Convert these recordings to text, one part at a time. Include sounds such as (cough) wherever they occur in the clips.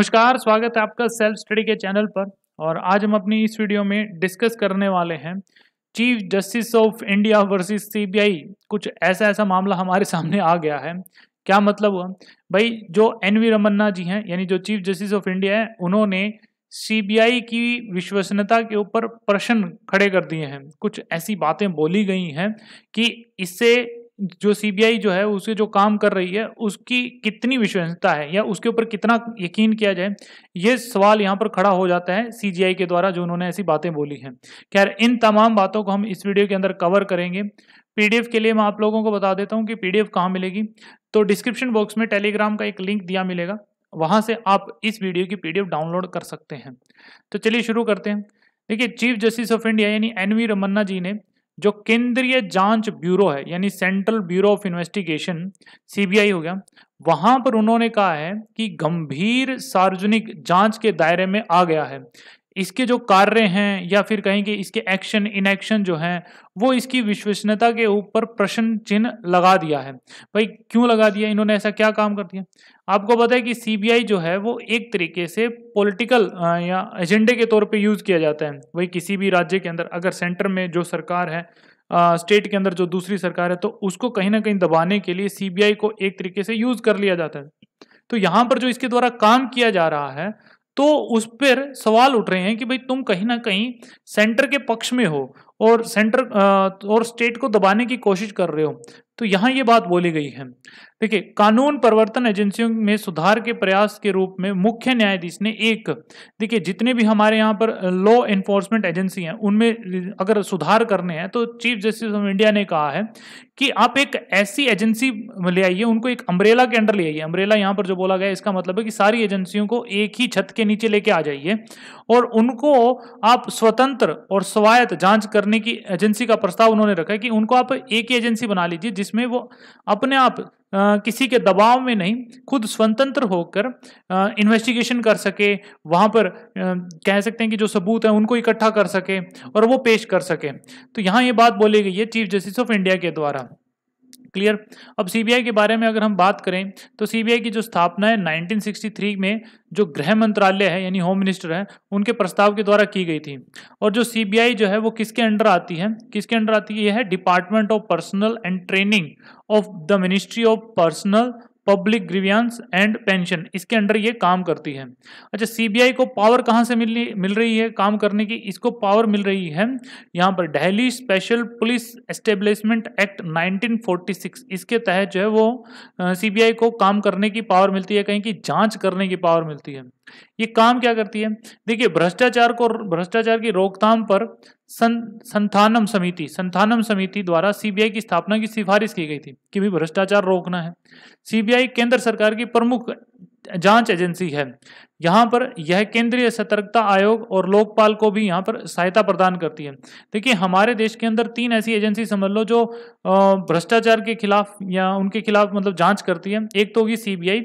नमस्कार स्वागत है आपका सेल्फ स्टडी के चैनल पर और आज हम अपनी इस वीडियो में डिस्कस करने वाले हैं chief justice of India versus CBI कुछ ऐसा ऐसा मामला हमारे (laughs) सामने आ गया है क्या मतलब हुआ भाई जो एन वी रमन्ना जी हैं यानी जो चीफ जस्टिस ऑफ इंडिया है उन्होंने सीबीआई की विश्वसनीयता के ऊपर प्रश्न खड़े कर दिए हैं कुछ ऐसी बातें बोली गई हैं कि इससे जो सीबीआई जो है उसे जो काम कर रही है उसकी कितनी विश्वसनीयता है या उसके ऊपर कितना यकीन किया जाए ये सवाल यहाँ पर खड़ा हो जाता है सीजीआई के द्वारा जो उन्होंने ऐसी बातें बोली हैं खैर इन तमाम बातों को हम इस वीडियो के अंदर कवर करेंगे पीडीएफ के लिए मैं आप लोगों को बता देता हूँ कि पी कहाँ मिलेगी तो डिस्क्रिप्शन बॉक्स में टेलीग्राम का एक लिंक दिया मिलेगा वहाँ से आप इस वीडियो की पी डाउनलोड कर सकते हैं तो चलिए शुरू करते हैं देखिए चीफ जस्टिस ऑफ इंडिया यानी एन वी रमन्ना जी ने जो केंद्रीय जांच ब्यूरो है यानी central bureau of investigation CBI हो गया वहां पर उन्होंने कहा है कि गंभीर सार्वजनिक जांच के दायरे में आ गया है इसके जो कार्य हैं या फिर कहें कि इसके एक्शन इनएक्शन जो हैं वो इसकी विश्वसनीयता के ऊपर प्रश्न चिन्ह लगा दिया है भाई क्यों लगा दिया इन्होंने ऐसा क्या काम कर दिया आपको पता है कि सीबीआई जो है वो एक तरीके से पॉलिटिकल या एजेंडे के तौर पे यूज़ किया जाता है वही किसी भी राज्य के अंदर अगर सेंटर में जो सरकार है आ, स्टेट के अंदर जो दूसरी सरकार है तो उसको कहीं ना कहीं दबाने के लिए सी को एक तरीके से यूज़ कर लिया जाता है तो यहाँ पर जो इसके द्वारा काम किया जा रहा है तो उस पर सवाल उठ रहे हैं कि भाई तुम कहीं ना कहीं सेंटर के पक्ष में हो और सेंटर और स्टेट को दबाने की कोशिश कर रहे हो तो यहाँ ये बात बोली गई है देखिए कानून प्रवर्तन एजेंसियों में सुधार के प्रयास के रूप में मुख्य न्यायाधीश ने एक देखिए जितने भी हमारे यहाँ पर लॉ इन्फोर्समेंट एजेंसी हैं उनमें अगर सुधार करने हैं तो चीफ जस्टिस ऑफ इंडिया ने कहा है कि आप एक ऐसी एजेंसी ले आइए उनको एक अम्ब्रेला के अंडर ले आइए अम्ब्रेला यहाँ पर जो बोला गया इसका मतलब है कि सारी एजेंसियों को एक ही छत के नीचे लेके आ जाइए और उनको आप स्वतंत्र और स्वायत्त जांच करने की एजेंसी का प्रस्ताव उन्होंने रखा है कि उनको आप एक ही एजेंसी बना लीजिए जिस जिसमें वो अपने आप आ, किसी के दबाव में नहीं खुद स्वतंत्र होकर इन्वेस्टिगेशन कर सके वहाँ पर आ, कह सकते हैं कि जो सबूत हैं उनको इकट्ठा कर सके और वो पेश कर सके तो यहाँ ये बात बोली गई है चीफ जस्टिस ऑफ इंडिया के द्वारा क्लियर अब सीबीआई के बारे में अगर हम बात करें तो सीबीआई की जो स्थापना है 1963 में जो गृह मंत्रालय है यानी होम मिनिस्टर है उनके प्रस्ताव के द्वारा की गई थी और जो सीबीआई जो है वो किसके अंडर आती है किसके अंडर आती है यह है department of personnel and training of the ministry of personnel public grievances and pension इसके अंडर ये काम करती है अच्छा सीबीआई को पावर कहाँ से मिल मिल रही है काम करने की इसको पावर मिल रही है यहाँ पर Delhi special police establishment act 1946 इसके तहत जो है वो सीबीआई को काम करने की पावर मिलती है कहीं की जांच करने की पावर मिलती है ये काम क्या करती है देखिए भ्रष्टाचार को भ्रष्टाचार की रोकथाम पर सं, संथानम समिति संथानम समिति द्वारा सीबीआई की स्थापना की सिफारिश की गई थी कि भी भ्रष्टाचार रोकना है सीबीआई केंद्र सरकार की प्रमुख जांच एजेंसी है यहाँ पर यह केंद्रीय सतर्कता आयोग और लोकपाल को भी यहाँ पर सहायता प्रदान करती है देखिए हमारे देश के अंदर तीन ऐसी एजेंसी समझ लो जो भ्रष्टाचार के खिलाफ या उनके खिलाफ मतलब जांच करती है एक तो होगी सीबीआई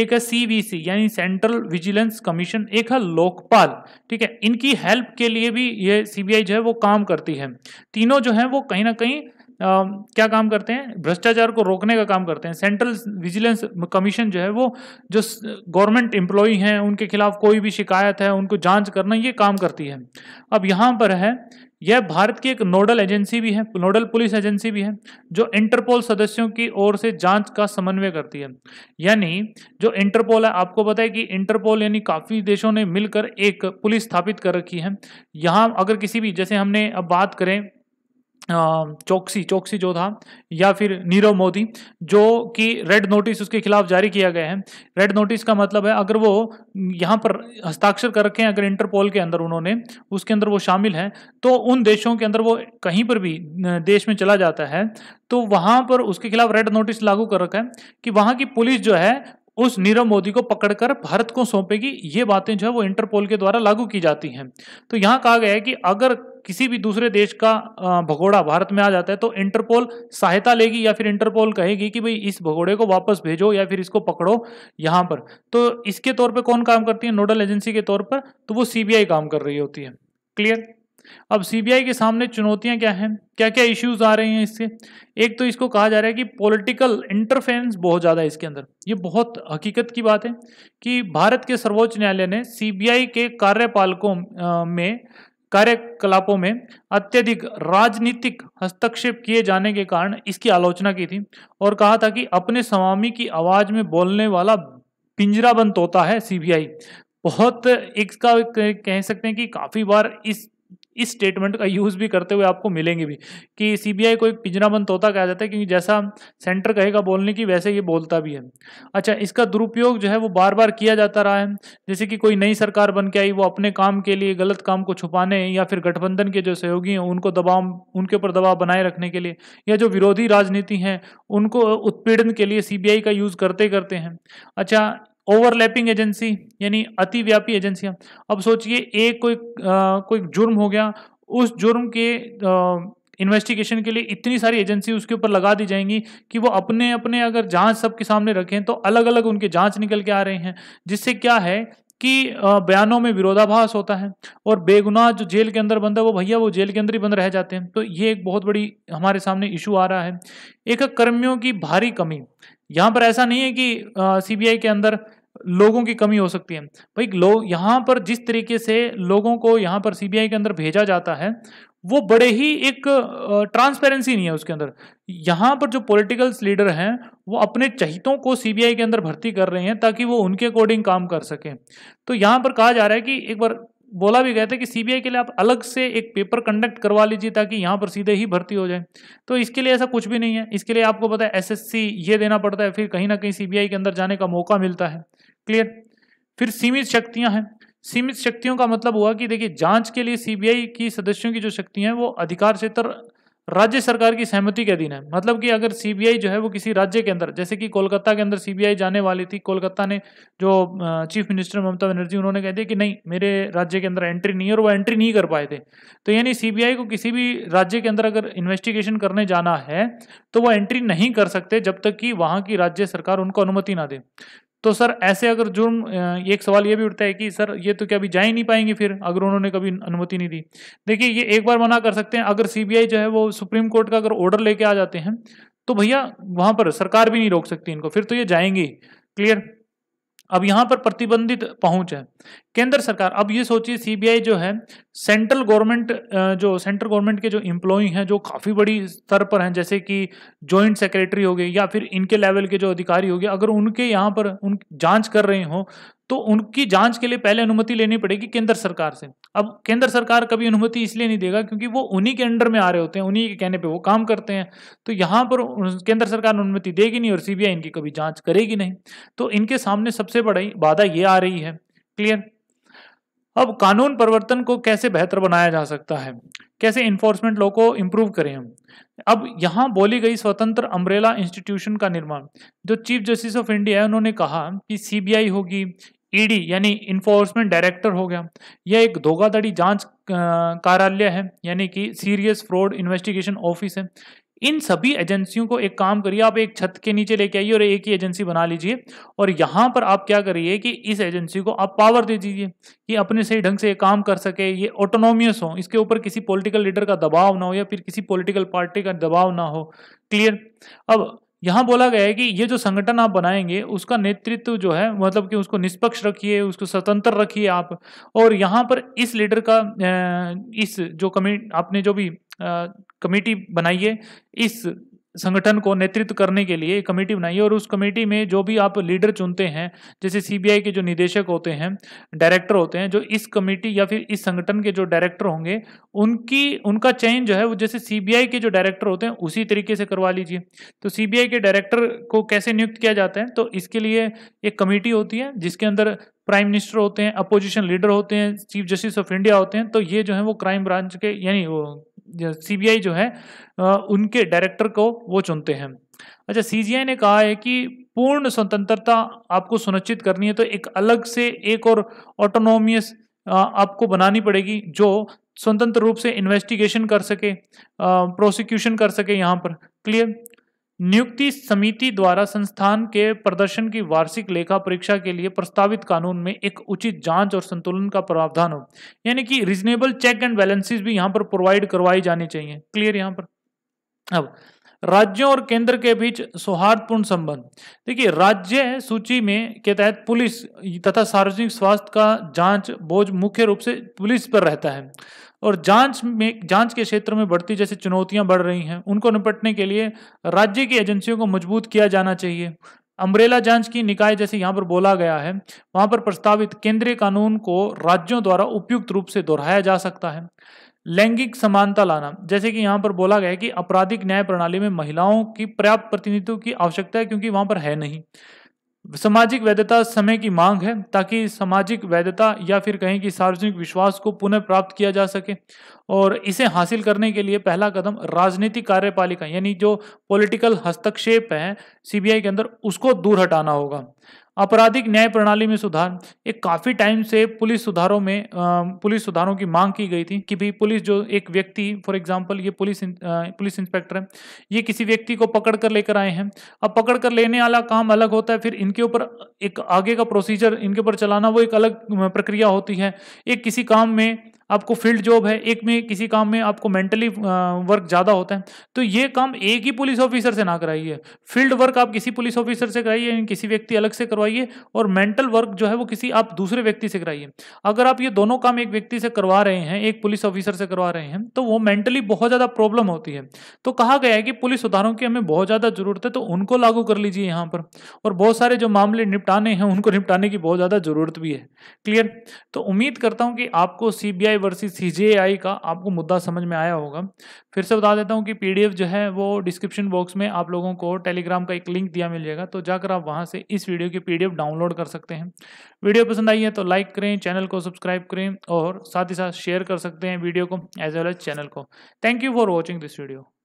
एक है सीबीसी यानी सेंट्रल विजिलेंस कमीशन एक है लोकपाल ठीक है इनकी हेल्प के लिए भी ये सी जो है वो काम करती है तीनों जो है वो कहीं ना कहीं क्या काम करते हैं भ्रष्टाचार को रोकने का काम करते हैं सेंट्रल विजिलेंस कमीशन जो है वो जो गवर्नमेंट एम्प्लॉई हैं उनके खिलाफ कोई भी शिकायत है उनको जांच करना ये काम करती है अब यहाँ पर है यह भारत की एक नोडल एजेंसी भी है नोडल पुलिस एजेंसी भी है जो इंटरपोल सदस्यों की ओर से जांच का समन्वय करती है यानी जो इंटरपोल है आपको पता है कि इंटरपोल यानी काफ़ी देशों ने मिलकर एक पुलिस स्थापित कर रखी है यहाँ अगर किसी भी जैसे हमने अब बात करें चौकसी चौकसी जो था या फिर नीरव मोदी जो कि रेड नोटिस उसके खिलाफ जारी किया गया है रेड नोटिस का मतलब है अगर वो यहाँ पर हस्ताक्षर कर रखे हैं अगर इंटरपोल के अंदर उन्होंने उसके अंदर वो शामिल हैं तो उन देशों के अंदर वो कहीं पर भी देश में चला जाता है तो वहाँ पर उसके खिलाफ रेड नोटिस लागू कर रखा है कि वहाँ की पुलिस जो है उस नीरव मोदी को पकड़कर भारत को सौंपेगी ये बातें जो है वो इंटरपोल के द्वारा लागू की जाती हैं तो यहाँ कहा गया है कि अगर किसी भी दूसरे देश का भगोड़ा भारत में आ जाता है तो इंटरपोल सहायता लेगी या फिर इंटरपोल कहेगी कि भाई इस भगोड़े को वापस भेजो या फिर इसको पकड़ो यहाँ पर तो इसके तौर पर कौन काम करती है नोडल एजेंसी के तौर पर तो वो सीबीआई काम कर रही होती है क्लियर अब सीबीआई के सामने चुनौतियां क्या हैं क्या क्या इश्यूज आ रहे हैं इससे एक तो इसको कहा जा रहा है कि पॉलिटिकल इंटरफेरेंस बहुत ज़्यादा है इसके अंदर ये बहुत हकीकत की बात है कि भारत के सर्वोच्च न्यायालय ने सीबीआई के कार्यपालकों में कार्यकलापों में अत्यधिक राजनीतिक हस्तक्षेप किए जाने के कारण इसकी आलोचना की थी और कहा था कि अपने स्वामी की आवाज में बोलने वाला पिंजराबंद तोता है सीबीआई बहुत इसका कह सकते हैं कि काफी बार इस इस स्टेटमेंट का यूज़ भी करते हुए आपको मिलेंगे भी कि सीबीआई को एक पिंजराबंद तोता कहा जाता है क्योंकि जैसा सेंटर कहेगा बोलने की वैसे ये बोलता भी है अच्छा इसका दुरुपयोग जो है वो बार बार किया जाता रहा है जैसे कि कोई नई सरकार बन के आई वो अपने काम के लिए गलत काम को छुपाने या फिर गठबंधन के जो सहयोगी हैं उनको दबाव उनके ऊपर दबाव बनाए रखने के लिए या जो विरोधी राजनीति हैं उनको उत्पीड़न के लिए सी का यूज़ करते करते हैं अच्छा ओवरलैपिंग एजेंसी यानी अतिव्यापी एजेंसियां अब सोचिए एक कोई आ, कोई जुर्म हो गया उस जुर्म के इन्वेस्टिगेशन के लिए इतनी सारी एजेंसी उसके ऊपर लगा दी जाएंगी कि वो अपने अपने अगर जांच सबके सामने रखें तो अलग अलग उनके जांच निकल के आ रहे हैं जिससे क्या है कि बयानों में विरोधाभास होता है और बेगुनाह जो जेल के अंदर बंद है वो भैया वो जेल के अंदर ही बंद रह जाते हैं तो ये एक बहुत बड़ी हमारे सामने इशू आ रहा है एक कर्मियों की भारी कमी यहाँ पर ऐसा नहीं है कि सीबीआई के अंदर लोगों की कमी हो सकती है भाई लोग यहाँ पर जिस तरीके से लोगों को यहाँ पर सीबीआई के अंदर भेजा जाता है वो बड़े ही एक ट्रांसपेरेंसी नहीं है उसके अंदर यहाँ पर जो पॉलिटिकल्स लीडर हैं वो अपने चहितों को सीबीआई के अंदर भर्ती कर रहे हैं ताकि वो उनके अकॉर्डिंग काम कर सकें तो यहाँ पर कहा जा रहा है कि एक बार बोला भी गया था कि सीबीआई के लिए आप अलग से एक पेपर कंडक्ट करवा लीजिए ताकि यहाँ पर सीधे ही भर्ती हो जाए तो इसके लिए ऐसा कुछ भी नहीं है इसके लिए आपको पता है एस ये देना पड़ता है फिर कहीं ना कहीं सीबीआई के अंदर जाने का मौका मिलता है क्लियर फिर सीमित शक्तियाँ हैं सीमित शक्तियों का मतलब हुआ कि देखिए जांच के लिए सीबीआई की सदस्यों की जो शक्तियाँ हैं वो अधिकार क्षेत्र राज्य सरकार की सहमति के अधीन है मतलब कि अगर सीबीआई जो है वो किसी राज्य के अंदर जैसे कि कोलकाता के अंदर सीबीआई जाने वाली थी कोलकाता ने जो चीफ मिनिस्टर ममता बनर्जी उन्होंने कह दिया कि नहीं मेरे राज्य के अंदर एंट्री नहीं है और वो एंट्री नहीं कर पाए थे तो यानी सीबीआई को किसी भी राज्य के अंदर अगर इन्वेस्टिगेशन करने जाना है तो वो एंट्री नहीं कर सकते जब तक कि वहाँ की राज्य सरकार उनको अनुमति ना दे तो सर ऐसे अगर जुर्म एक सवाल ये भी उठता है कि सर ये तो क्या अभी जा ही नहीं पाएंगे फिर अगर उन्होंने कभी अनुमति नहीं दी देखिए ये एक बार मना कर सकते हैं अगर सीबीआई जो है वो सुप्रीम कोर्ट का अगर ऑर्डर लेके आ जाते हैं तो भैया वहाँ पर सरकार भी नहीं रोक सकती इनको फिर तो ये जाएंगे क्लियर अब यहां पर प्रतिबंधित पहुंच है केंद्र सरकार अब ये सोचिए सीबीआई जो है सेंट्रल गवर्नमेंट जो सेंट्रल गवर्नमेंट के जो इम्प्लॉई हैं जो काफ़ी बड़ी स्तर पर हैं जैसे कि जॉइंट सेक्रेटरी हो गए या फिर इनके लेवल के जो अधिकारी हो गए अगर उनके यहाँ पर उन जांच कर रहे हों तो उनकी जांच के लिए पहले अनुमति लेनी पड़ेगी केंद्र सरकार से अब केंद्र सरकार कभी अनुमति इसलिए नहीं देगा क्योंकि वो उन्हीं के अंडर में आ रहे होते हैं उन्हीं के कहने पे वो काम करते हैं तो यहाँ पर केंद्र सरकार अनुमति देगी नहीं और सीबीआई इनकी कभी जांच करेगी नहीं तो इनके सामने सबसे बड़ी बाधा ये आ रही है क्लियर अब कानून परिवर्तन को कैसे बेहतर बनाया जा सकता है कैसे इन्फोर्समेंट लॉ को इम्प्रूव करें हम अब यहाँ बोली गई स्वतंत्र अम्ब्रेला इंस्टीट्यूशन का निर्माण जो चीफ जस्टिस ऑफ इंडिया है उन्होंने कहा कि सीबीआई होगी ईडी e यानी इन्फोर्समेंट डायरेक्टर हो गया यह एक धोखाधड़ी जांच कार्यालय है यानी कि सीरियस फ्रॉड इन्वेस्टिगेशन ऑफिस है इन सभी एजेंसियों को एक काम करिए आप एक छत के नीचे लेके आइए और एक ही एजेंसी बना लीजिए और यहाँ पर आप क्या करिए कि इस एजेंसी को आप पावर दे दीजिए कि अपने सही ढंग से ये काम कर सके ये ऑटोनोमियस हो इसके ऊपर किसी पॉलिटिकल लीडर का दबाव ना हो या फिर किसी पॉलिटिकल पार्टी का दबाव ना हो क्लियर अब यहाँ बोला गया है कि ये जो संगठन आप बनाएंगे उसका नेतृत्व जो है मतलब कि उसको निष्पक्ष रखिए उसको स्वतंत्र रखिए आप और यहाँ पर इस लीडर का इस जो कमी आपने जो भी कमेटी बनाइए इस संगठन को नेतृत्व करने के लिए कमेटी बनाई और उस कमेटी में जो भी आप लीडर चुनते हैं जैसे सीबीआई के जो निदेशक होते हैं डायरेक्टर होते हैं जो इस कमेटी या फिर इस संगठन के जो डायरेक्टर होंगे उनकी उनका चयन जो है वो जैसे सीबीआई के जो डायरेक्टर होते हैं उसी तरीके से करवा लीजिए तो सीबीआई के डायरेक्टर को कैसे नियुक्त किया जाता है तो इसके लिए एक कमेटी होती है जिसके अंदर प्राइम मिनिस्टर होते हैं अपोजिशन लीडर होते हैं चीफ जस्टिस ऑफ इंडिया होते हैं तो ये जो है वो क्राइम ब्रांच के यानी वो सीबीआई जो है उनके डायरेक्टर को वो चुनते हैं अच्छा सीजीआई ने कहा है कि पूर्ण स्वतंत्रता आपको सुनिश्चित करनी है तो एक अलग से एक और ऑटोनोमियस आपको बनानी पड़ेगी जो स्वतंत्र रूप से इन्वेस्टिगेशन कर सके प्रोसिक्यूशन कर सके यहाँ पर क्लियर नियुक्ति समिति द्वारा संस्थान के प्रदर्शन की वार्षिक लेखा परीक्षा के लिए प्रस्तावित कानून में एक उचित जांच और संतुलन का प्रावधान हो यानी कि रीजनेबल चेक एंड बैलेंसेस भी यहां पर प्रोवाइड करवाई जानी चाहिए क्लियर यहां पर अब राज्यों और केंद्र के बीच सौहार्दपूर्ण संबंध देखिए राज्य सूची में के तहत पुलिस तथा सार्वजनिक स्वास्थ्य का जांच बोझ मुख्य रूप से पुलिस पर रहता है और जांच में जांच के क्षेत्र में बढ़ती जैसे चुनौतियां बढ़ रही हैं उनको निपटने के लिए राज्य की एजेंसियों को मजबूत किया जाना चाहिए अम्ब्रेला जांच की निकाय जैसे यहाँ पर बोला गया है वहाँ पर प्रस्तावित केंद्रीय कानून को राज्यों द्वारा उपयुक्त रूप से दोहराया जा सकता है लैंगिक समानता लाना जैसे कि यहाँ पर बोला गया है कि आपराधिक न्याय प्रणाली में महिलाओं की पर्याप्त प्रतिनिधित्व की आवश्यकता है क्योंकि वहाँ पर है नहीं सामाजिक वैधता समय की मांग है ताकि सामाजिक वैधता या फिर कहें कि सार्वजनिक विश्वास को पुनः प्राप्त किया जा सके और इसे हासिल करने के लिए पहला कदम राजनीतिक कार्यपालिका यानी जो पॉलिटिकल हस्तक्षेप है सीबीआई के अंदर उसको दूर हटाना होगा आपराधिक न्याय प्रणाली में सुधार एक काफ़ी टाइम से पुलिस सुधारों में पुलिस सुधारों की मांग की गई थी कि भाई पुलिस जो एक व्यक्ति फॉर एग्जांपल ये पुलिस पुलिस इंस्पेक्टर है ये किसी व्यक्ति को पकड़ कर लेकर आए हैं अब पकड़ कर लेने वाला काम अलग होता है फिर इनके ऊपर एक आगे का प्रोसीजर इनके ऊपर चलाना वो एक अलग प्रक्रिया होती है एक किसी काम में आपको फील्ड जॉब है एक में किसी काम में आपको मेंटली वर्क ज़्यादा होता है तो ये काम एक ही पुलिस ऑफिसर से ना कराइए फील्ड वर्क आप किसी पुलिस ऑफिसर से कराइए किसी व्यक्ति अलग से करवाइए और मेंटल वर्क जो है वो किसी आप दूसरे व्यक्ति से कराइए अगर आप ये दोनों काम एक व्यक्ति से करवा रहे हैं एक पुलिस ऑफिसर से करवा रहे हैं तो वो मेंटली बहुत ज़्यादा प्रॉब्लम होती है तो कहा गया है कि पुलिस सुधारों की हमें बहुत ज़्यादा ज़रूरत है तो उनको लागू कर लीजिए यहाँ पर और बहुत सारे जो मामले निपटाने हैं उनको निपटाने की बहुत ज़्यादा ज़रूरत भी है क्लियर तो उम्मीद करता हूँ कि आपको सी पीटीआई वर्सेस सीजेआई का आपको मुद्दा समझ में आया होगा फिर से बता देता हूँ कि पीडीएफ जो है वो डिस्क्रिप्शन बॉक्स में आप लोगों को टेलीग्राम का एक लिंक दिया मिल जाएगा तो जाकर आप वहाँ से इस वीडियो की पीडीएफ डाउनलोड कर सकते हैं वीडियो पसंद आई है तो लाइक करें चैनल को सब्सक्राइब करें और साथ ही साथ शेयर कर सकते हैं वीडियो को एज वेल एज चैनल को thank you for watching this video